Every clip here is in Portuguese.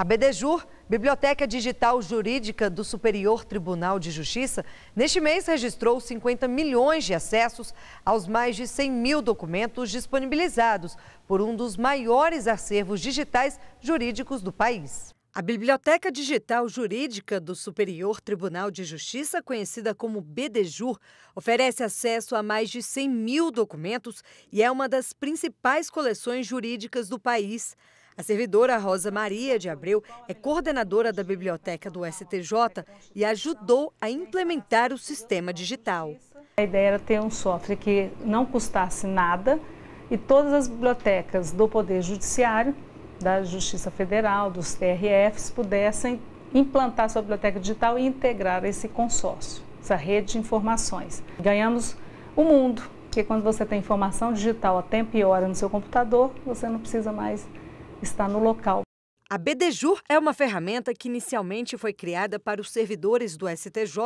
A BDJUR, Biblioteca Digital Jurídica do Superior Tribunal de Justiça, neste mês registrou 50 milhões de acessos aos mais de 100 mil documentos disponibilizados por um dos maiores acervos digitais jurídicos do país. A Biblioteca Digital Jurídica do Superior Tribunal de Justiça, conhecida como BDJUR, oferece acesso a mais de 100 mil documentos e é uma das principais coleções jurídicas do país. A servidora Rosa Maria de Abreu é coordenadora da biblioteca do STJ e ajudou a implementar o sistema digital. A ideia era ter um software que não custasse nada e todas as bibliotecas do Poder Judiciário, da Justiça Federal, dos TRFs, pudessem implantar sua biblioteca digital e integrar esse consórcio, essa rede de informações. Ganhamos o mundo, porque quando você tem informação digital a tempo e hora no seu computador, você não precisa mais está no local. A BDJUR é uma ferramenta que inicialmente foi criada para os servidores do STJ,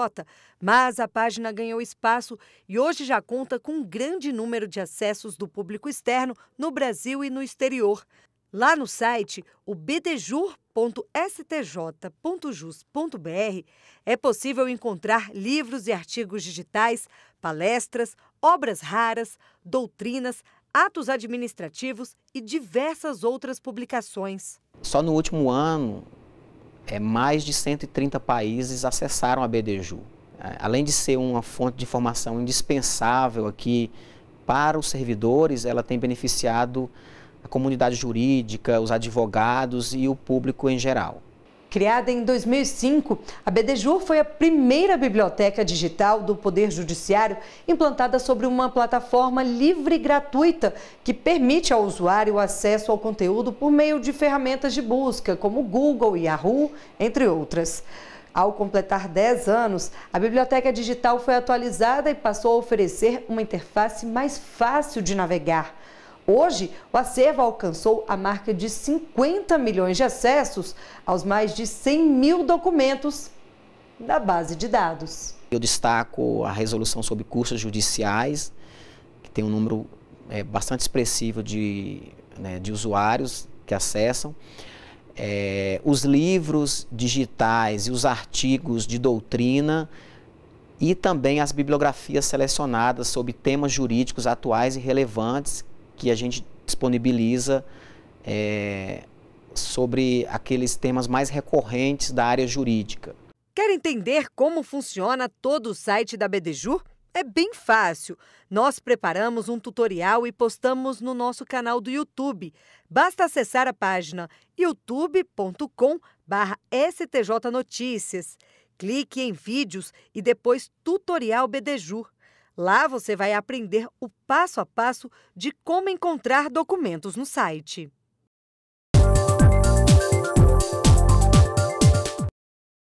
mas a página ganhou espaço e hoje já conta com um grande número de acessos do público externo no Brasil e no exterior. Lá no site, o bdjur.stj.jus.br, é possível encontrar livros e artigos digitais, palestras, obras raras, doutrinas, atos administrativos e diversas outras publicações. Só no último ano, é, mais de 130 países acessaram a BDJU. É, além de ser uma fonte de informação indispensável aqui para os servidores, ela tem beneficiado a comunidade jurídica, os advogados e o público em geral. Criada em 2005, a BDJU foi a primeira biblioteca digital do Poder Judiciário implantada sobre uma plataforma livre e gratuita que permite ao usuário o acesso ao conteúdo por meio de ferramentas de busca, como Google e Yahoo, entre outras. Ao completar 10 anos, a biblioteca digital foi atualizada e passou a oferecer uma interface mais fácil de navegar. Hoje, o acervo alcançou a marca de 50 milhões de acessos aos mais de 100 mil documentos da base de dados. Eu destaco a resolução sobre custos judiciais, que tem um número é, bastante expressivo de, né, de usuários que acessam. É, os livros digitais e os artigos de doutrina e também as bibliografias selecionadas sobre temas jurídicos atuais e relevantes que a gente disponibiliza é, sobre aqueles temas mais recorrentes da área jurídica. Quer entender como funciona todo o site da BDJU? É bem fácil. Nós preparamos um tutorial e postamos no nosso canal do YouTube. Basta acessar a página youtube.com/stjnoticias. Clique em vídeos e depois tutorial BDJU. Lá você vai aprender o passo a passo de como encontrar documentos no site.